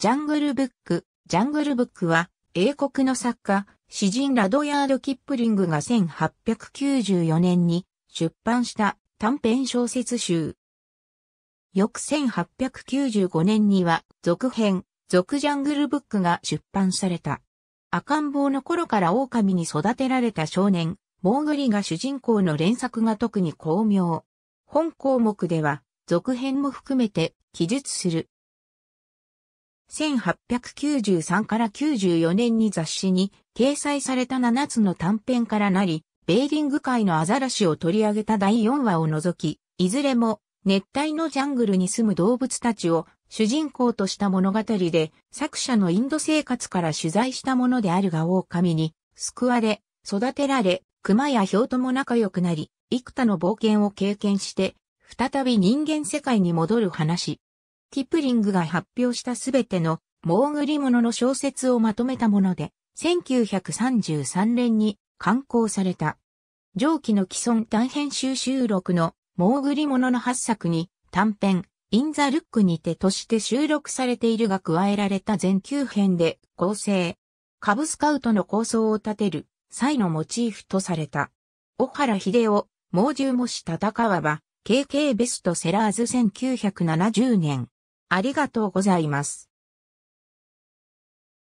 ジャングルブック。ジャングルブックは、英国の作家、詩人ラドヤード・キップリングが1894年に出版した短編小説集。翌1895年には、続編、続ジャングルブックが出版された。赤ん坊の頃から狼に育てられた少年、モーグリが主人公の連作が特に巧妙。本項目では、続編も含めて記述する1893から94年に雑誌に掲載された7つの短編からなり、ベーリング界のアザラシを取り上げた第4話を除き、いずれも熱帯のジャングルに住む動物たちを主人公とした物語で、作者のインド生活から取材したものであるが狼に救われ、育てられ、熊やヒョウとも仲良くなり、幾多の冒険を経験して、再び人間世界に戻る話。キプリングが発表したすべてのモーリモノの小説をまとめたもので、1933年に刊行された。上記の既存短編集収録のモーリモノの8作に短編、インザルックにてとして収録されているが加えられた全9編で構成。カブスカウトの構想を立てる、際のモチーフとされた。小原秀夫、猛獣もし戦わば、KK ベストセラーズ1970年。ありがとうございます。